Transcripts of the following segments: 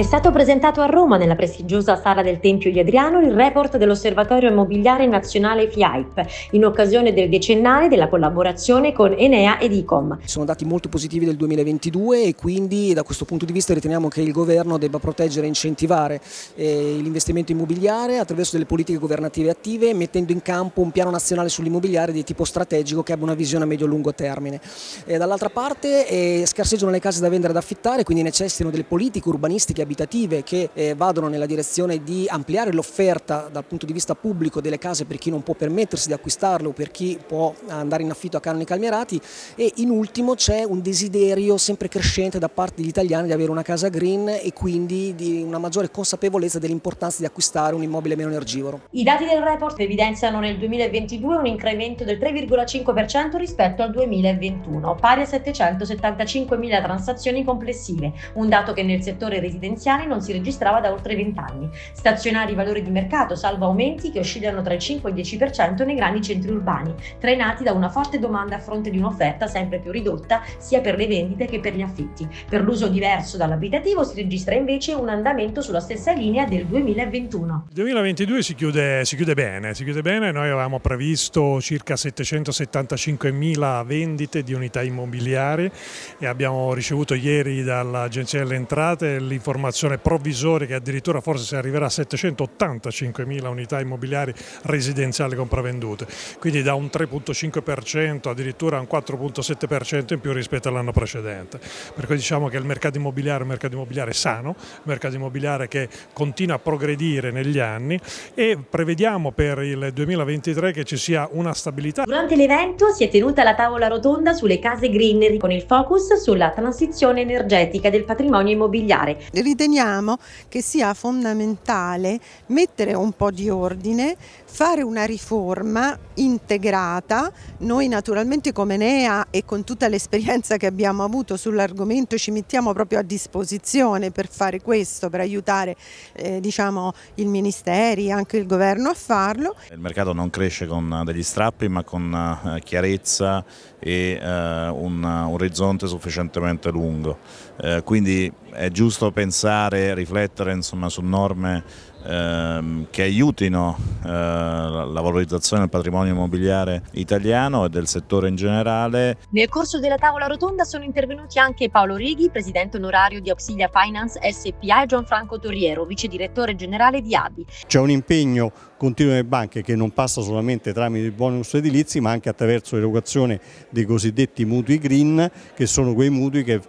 È stato presentato a Roma, nella prestigiosa sala del Tempio di Adriano, il report dell'Osservatorio Immobiliare Nazionale FIAIP, in occasione del decennale della collaborazione con Enea ed ICOM. Sono dati molto positivi del 2022 e quindi da questo punto di vista riteniamo che il governo debba proteggere e incentivare eh, l'investimento immobiliare attraverso delle politiche governative attive, mettendo in campo un piano nazionale sull'immobiliare di tipo strategico che abbia una visione a medio-lungo e termine. Eh, Dall'altra parte eh, scarseggiano le case da vendere e da affittare, quindi necessitano delle politiche urbanistiche abitative che eh, vadano nella direzione di ampliare l'offerta dal punto di vista pubblico delle case per chi non può permettersi di acquistarlo o per chi può andare in affitto a canoni calmierati e in ultimo c'è un desiderio sempre crescente da parte degli italiani di avere una casa green e quindi di una maggiore consapevolezza dell'importanza di acquistare un immobile meno energivoro. I dati del report evidenziano nel 2022 un incremento del 3,5% rispetto al 2021, pari a 775.000 transazioni complessive, un dato che nel settore residenziale tendenziale non si registrava da oltre 20 anni. Stazionari valori di mercato, salvo aumenti che oscillano tra il 5 e il 10% nei grandi centri urbani, trainati da una forte domanda a fronte di un'offerta sempre più ridotta sia per le vendite che per gli affitti. Per l'uso diverso dall'abitativo si registra invece un andamento sulla stessa linea del 2021. Il 2022 si chiude, si chiude bene, si chiude bene, noi avevamo previsto circa 775.000 vendite di unità immobiliari e abbiamo ricevuto ieri dall'Agenzia delle Entrate l'informazione formazione provvisoria che addirittura forse si arriverà a 785 mila unità immobiliari residenziali compravendute, quindi da un 3.5% addirittura a un 4.7% in più rispetto all'anno precedente. Per cui diciamo che il mercato immobiliare è un mercato immobiliare sano, un mercato immobiliare che continua a progredire negli anni e prevediamo per il 2023 che ci sia una stabilità. Durante l'evento si è tenuta la tavola rotonda sulle case greenery con il focus sulla transizione energetica del patrimonio immobiliare riteniamo che sia fondamentale mettere un po' di ordine, fare una riforma integrata. Noi naturalmente come NEA e con tutta l'esperienza che abbiamo avuto sull'argomento ci mettiamo proprio a disposizione per fare questo, per aiutare eh, diciamo, il Ministeri e anche il Governo a farlo. Il mercato non cresce con eh, degli strappi ma con eh, chiarezza e eh, un, un orizzonte sufficientemente lungo. Eh, quindi è giusto pensare, riflettere insomma, su norme ehm, che aiutino eh, la valorizzazione del patrimonio immobiliare italiano e del settore in generale. Nel corso della tavola rotonda sono intervenuti anche Paolo Righi, presidente onorario di Auxilia Finance SPA e Gianfranco Torriero, vice direttore generale di ABI. C'è un impegno continua le banche che non passa solamente tramite i bonus edilizi ma anche attraverso l'erogazione dei cosiddetti mutui green che sono quei mutui che,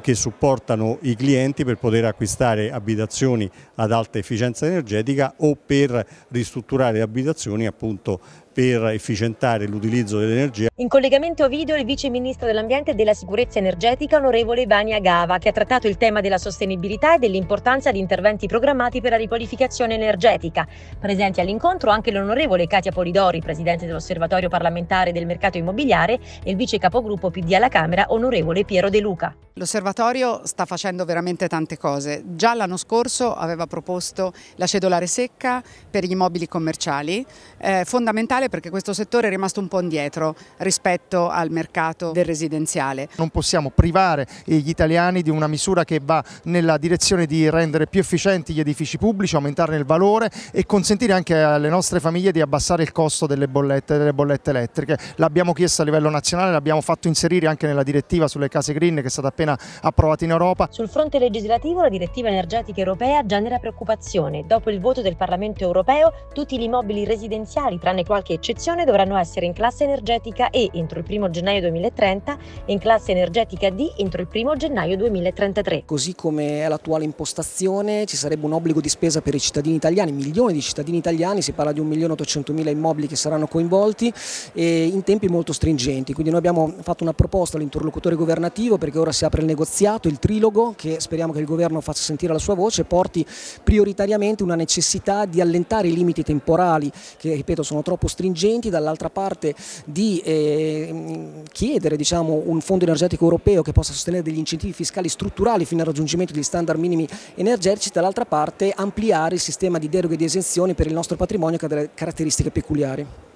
che supportano i clienti per poter acquistare abitazioni ad alta efficienza energetica o per ristrutturare abitazioni appunto per efficientare l'utilizzo dell'energia. In collegamento video il vice ministro dell'ambiente e della sicurezza energetica onorevole Vania Gava che ha trattato il tema della sostenibilità e dell'importanza di interventi programmati per la riqualificazione energetica. Presenti all'incontro anche l'onorevole Katia Polidori, presidente dell'osservatorio parlamentare del mercato immobiliare e il vice capogruppo PD alla Camera onorevole Piero De Luca. L'osservatorio sta facendo veramente tante cose. Già l'anno scorso aveva proposto la cedolare secca per gli immobili commerciali, eh, fondamentale settore perché questo settore è rimasto un po' indietro rispetto al mercato del residenziale. Non possiamo privare gli italiani di una misura che va nella direzione di rendere più efficienti gli edifici pubblici, aumentarne il valore e consentire anche alle nostre famiglie di abbassare il costo delle bollette, delle bollette elettriche. L'abbiamo chiesto a livello nazionale, l'abbiamo fatto inserire anche nella direttiva sulle case green che è stata appena approvata in Europa. Sul fronte legislativo la direttiva energetica europea genera preoccupazione. Dopo il voto del Parlamento europeo tutti gli immobili residenziali, tranne qualche eccezione dovranno essere in classe energetica E entro il 1 gennaio 2030 e in classe energetica D entro il 1 gennaio 2033. Così come è l'attuale impostazione ci sarebbe un obbligo di spesa per i cittadini italiani, milioni di cittadini italiani, si parla di 1.800.000 immobili che saranno coinvolti in tempi molto stringenti, quindi noi abbiamo fatto una proposta all'interlocutore governativo perché ora si apre il negoziato, il trilogo che speriamo che il governo faccia sentire la sua voce porti prioritariamente una necessità di allentare i limiti temporali che ripeto sono troppo stringenti stringenti, dall'altra parte di eh, chiedere diciamo, un fondo energetico europeo che possa sostenere degli incentivi fiscali strutturali fino al raggiungimento degli standard minimi energetici, dall'altra parte ampliare il sistema di deroghe e di esenzioni per il nostro patrimonio che ha delle caratteristiche peculiari.